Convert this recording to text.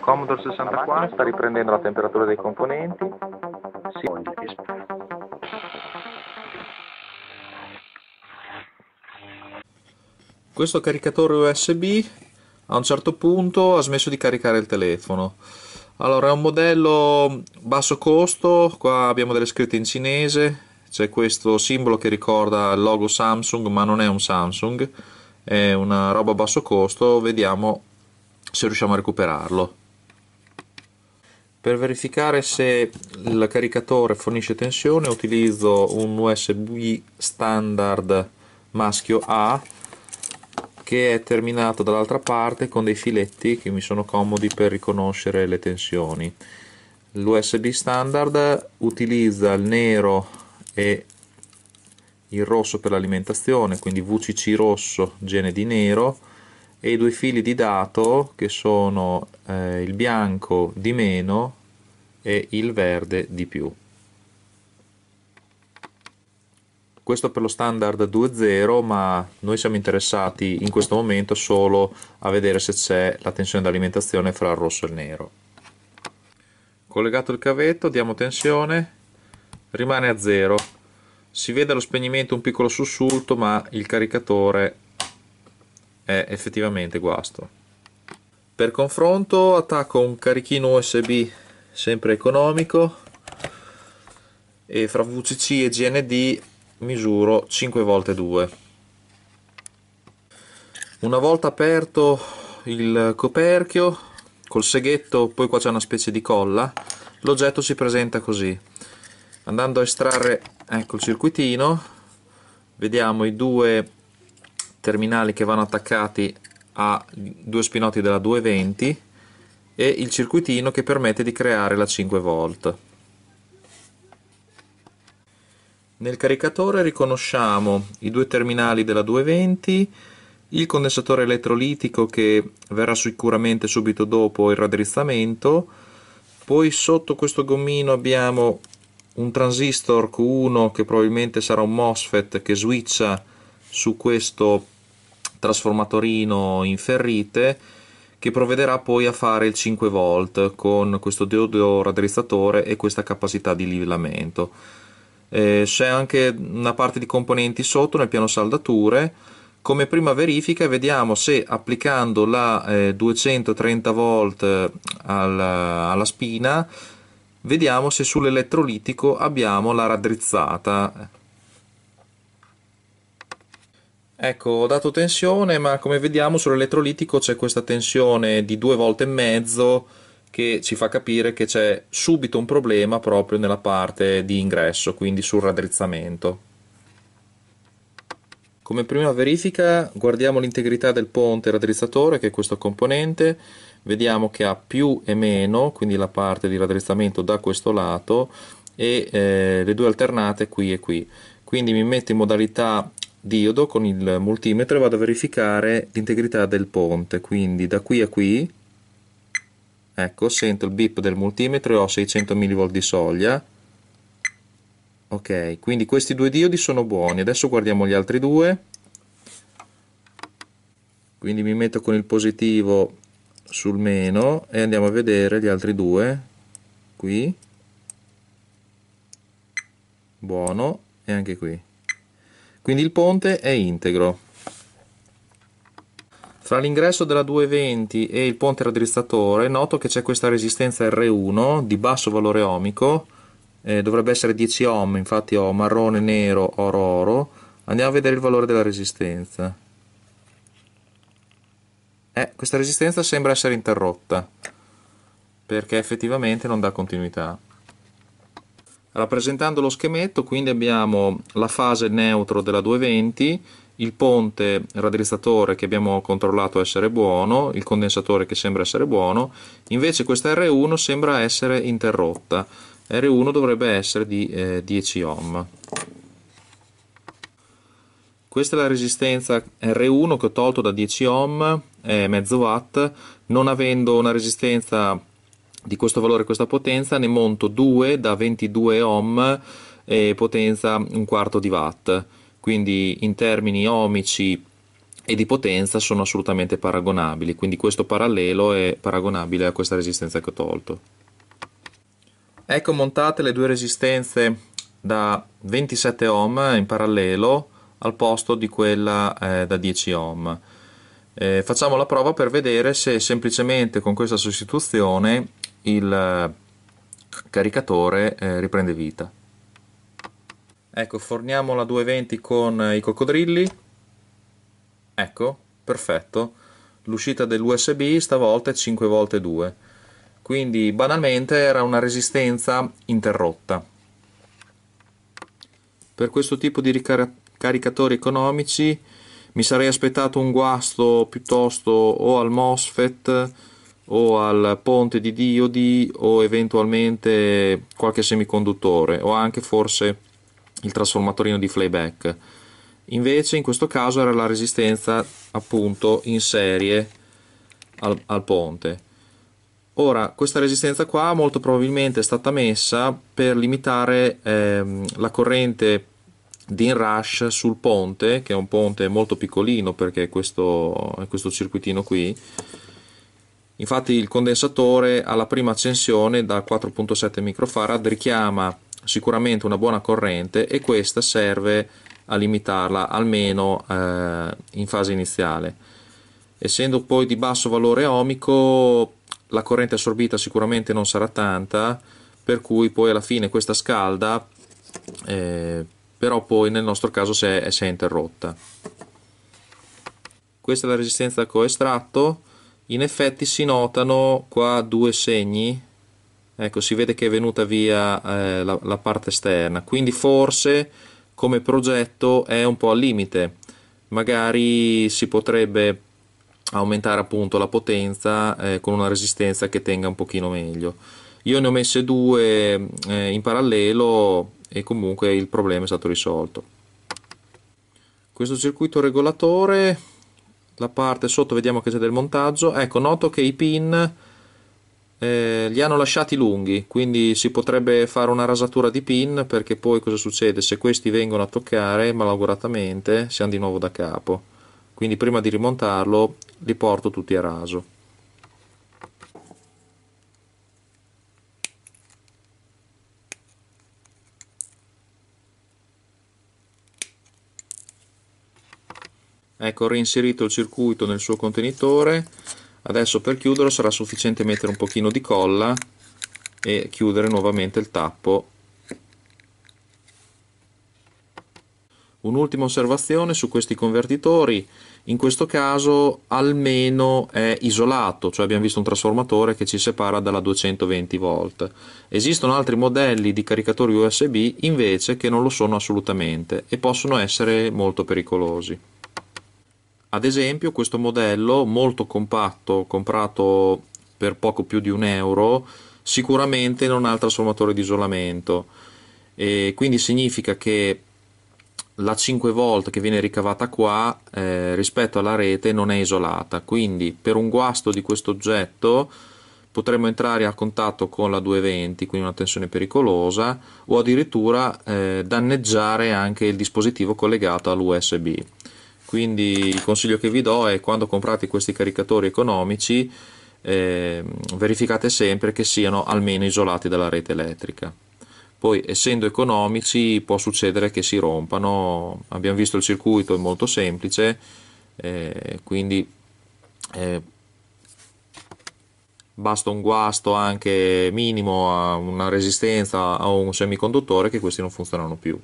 Commodore 64 sta riprendendo la temperatura dei componenti. Si... Questo caricatore USB a un certo punto ha smesso di caricare il telefono. Allora, è un modello basso costo, qua abbiamo delle scritte in cinese, c'è questo simbolo che ricorda il logo Samsung, ma non è un Samsung, è una roba a basso costo, vediamo se riusciamo a recuperarlo. Per verificare se il caricatore fornisce tensione utilizzo un USB standard maschio A che è terminato dall'altra parte con dei filetti che mi sono comodi per riconoscere le tensioni l'USB standard utilizza il nero e il rosso per l'alimentazione quindi VCC rosso gene di nero e i due fili di dato che sono eh, il bianco di meno e il verde di più questo per lo standard 2.0 ma noi siamo interessati in questo momento solo a vedere se c'è la tensione d'alimentazione fra il rosso e il nero collegato il cavetto diamo tensione rimane a zero. si vede allo spegnimento un piccolo sussulto ma il caricatore è effettivamente guasto per confronto attacco un carichino usb sempre economico e fra VCC e GND misuro 5 volte 2 una volta aperto il coperchio col seghetto poi qua c'è una specie di colla l'oggetto si presenta così andando a estrarre ecco il circuitino vediamo i due terminali che vanno attaccati a due spinotti della 220 e il circuitino che permette di creare la 5 volt Nel caricatore riconosciamo i due terminali della 220, il condensatore elettrolitico che verrà sicuramente subito dopo il raddrizzamento, poi sotto questo gommino abbiamo un transistor Q1 che probabilmente sarà un MOSFET che switcha su questo trasformatorino in ferrite che provvederà poi a fare il 5 v con questo diodo raddrizzatore e questa capacità di livellamento. Eh, c'è anche una parte di componenti sotto nel piano saldature. Come prima verifica vediamo se applicando la eh, 230 volt eh, alla, alla spina vediamo se sull'elettrolitico abbiamo la raddrizzata. Ecco, ho dato tensione, ma come vediamo sull'elettrolitico c'è questa tensione di 2 volte e mezzo che ci fa capire che c'è subito un problema proprio nella parte di ingresso, quindi sul raddrizzamento. Come prima verifica guardiamo l'integrità del ponte raddrizzatore, che è questo componente, vediamo che ha più e meno, quindi la parte di raddrizzamento da questo lato, e eh, le due alternate qui e qui. Quindi mi metto in modalità diodo con il multimetro e vado a verificare l'integrità del ponte, quindi da qui a qui ecco sento il bip del multimetro e ho 600 mV di soglia ok quindi questi due diodi sono buoni adesso guardiamo gli altri due quindi mi metto con il positivo sul meno e andiamo a vedere gli altri due qui buono e anche qui quindi il ponte è integro fra l'ingresso della 220 e il ponte raddrizzatore noto che c'è questa resistenza R1 di basso valore ohmico, eh, dovrebbe essere 10 ohm, infatti ho marrone, nero, oro, oro. Andiamo a vedere il valore della resistenza. Eh, questa resistenza sembra essere interrotta, perché effettivamente non dà continuità. Rappresentando lo schemetto, quindi abbiamo la fase neutro della 220, il ponte raddrizzatore che abbiamo controllato essere buono, il condensatore che sembra essere buono, invece questa R1 sembra essere interrotta, R1 dovrebbe essere di eh, 10 ohm. Questa è la resistenza R1 che ho tolto da 10 ohm, è mezzo watt, non avendo una resistenza di questo valore, e questa potenza, ne monto 2 da 22 ohm e potenza un quarto di watt quindi in termini ohmici e di potenza sono assolutamente paragonabili, quindi questo parallelo è paragonabile a questa resistenza che ho tolto. Ecco montate le due resistenze da 27 ohm in parallelo al posto di quella eh, da 10 ohm. Eh, facciamo la prova per vedere se semplicemente con questa sostituzione il eh, caricatore eh, riprende vita. Ecco, forniamo la 220 con eh, i coccodrilli. Ecco, perfetto. L'uscita dell'USB stavolta è 5 volte 2. Quindi banalmente era una resistenza interrotta. Per questo tipo di ricaricatori economici mi sarei aspettato un guasto piuttosto o al MOSFET o al ponte di diodi o eventualmente qualche semiconduttore o anche forse il trasformatorino di flyback invece in questo caso era la resistenza appunto in serie al, al ponte ora questa resistenza qua molto probabilmente è stata messa per limitare ehm, la corrente di inrush sul ponte che è un ponte molto piccolino perché è questo, è questo circuitino qui infatti il condensatore alla prima accensione da 4.7 microfarad richiama sicuramente una buona corrente e questa serve a limitarla almeno eh, in fase iniziale. Essendo poi di basso valore ohmico la corrente assorbita sicuramente non sarà tanta, per cui poi alla fine questa scalda, eh, però poi nel nostro caso si è, si è interrotta. Questa è la resistenza che ho estratto. in effetti si notano qua due segni ecco si vede che è venuta via eh, la, la, parte esterna quindi forse come progetto è un po' al limite magari si potrebbe aumentare appunto la potenza eh, con una resistenza che tenga un pochino meglio io ne ho messe due eh, in parallelo e comunque il problema è stato risolto questo circuito regolatore la parte sotto vediamo che c'è del montaggio ecco noto che i pin eh, li hanno lasciati lunghi, quindi si potrebbe fare una rasatura di pin perché poi cosa succede? Se questi vengono a toccare malauguratamente siamo di nuovo da capo, quindi prima di rimontarlo li porto tutti a raso. Ecco, ho reinserito il circuito nel suo contenitore adesso per chiuderlo sarà sufficiente mettere un pochino di colla e chiudere nuovamente il tappo Un'ultima osservazione su questi convertitori, in questo caso almeno è isolato, cioè abbiamo visto un trasformatore che ci separa dalla 220 volt. Esistono altri modelli di caricatori USB invece che non lo sono assolutamente e possono essere molto pericolosi. Ad esempio questo modello molto compatto, comprato per poco più di un euro, sicuramente non ha il trasformatore di isolamento e quindi significa che la 5 volt che viene ricavata qua eh, rispetto alla rete non è isolata quindi per un guasto di questo oggetto potremmo entrare a contatto con la 220 quindi una tensione pericolosa o addirittura eh, danneggiare anche il dispositivo collegato all'USB quindi il consiglio che vi do è quando comprate questi caricatori economici eh, verificate sempre che siano almeno isolati dalla rete elettrica. Poi essendo economici può succedere che si rompano, abbiamo visto il circuito è molto semplice, eh, quindi eh, basta un guasto anche minimo a una resistenza o un semiconduttore che questi non funzionano più.